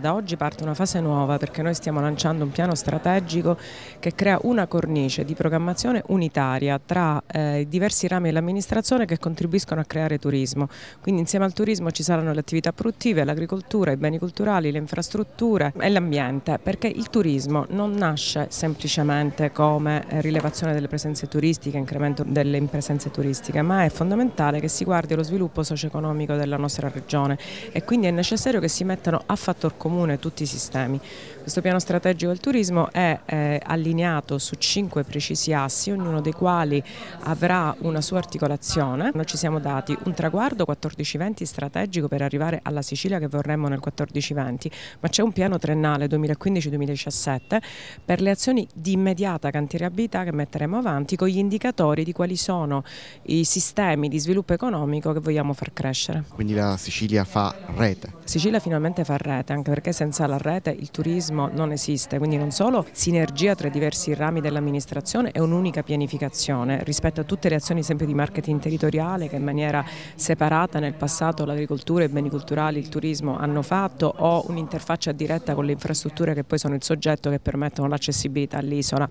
Da oggi parte una fase nuova perché noi stiamo lanciando un piano strategico che crea una cornice di programmazione unitaria tra eh, diversi rami dell'amministrazione che contribuiscono a creare turismo. Quindi insieme al turismo ci saranno le attività produttive, l'agricoltura, i beni culturali, le infrastrutture e l'ambiente perché il turismo non nasce semplicemente come eh, rilevazione delle presenze turistiche, incremento delle presenze turistiche, ma è fondamentale che si guardi lo sviluppo socio-economico della nostra regione e quindi è necessario che si mettano a fattor comune comune tutti i sistemi. Questo piano strategico del turismo è eh, allineato su cinque precisi assi, ognuno dei quali avrà una sua articolazione. Noi ci siamo dati un traguardo 14-20 strategico per arrivare alla Sicilia che vorremmo nel 14-20, ma c'è un piano triennale 2015-2017 per le azioni di immediata cantierabilità che metteremo avanti con gli indicatori di quali sono i sistemi di sviluppo economico che vogliamo far crescere. Quindi la Sicilia fa rete? Sicilia finalmente fa rete, anche per perché senza la rete il turismo non esiste, quindi non solo sinergia tra i diversi rami dell'amministrazione e un'unica pianificazione rispetto a tutte le azioni sempre di marketing territoriale che in maniera separata nel passato l'agricoltura, i beni culturali, il turismo hanno fatto o un'interfaccia diretta con le infrastrutture che poi sono il soggetto che permettono l'accessibilità all'isola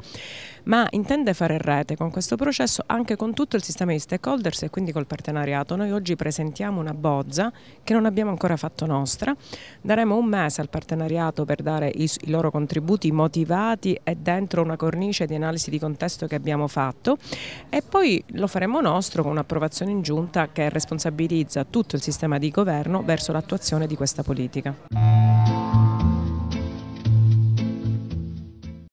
ma intende fare rete con questo processo anche con tutto il sistema di stakeholders e quindi col partenariato. Noi oggi presentiamo una bozza che non abbiamo ancora fatto nostra, daremo un mese al partenariato per dare i, i loro contributi motivati e dentro una cornice di analisi di contesto che abbiamo fatto e poi lo faremo nostro con un'approvazione in giunta che responsabilizza tutto il sistema di governo verso l'attuazione di questa politica.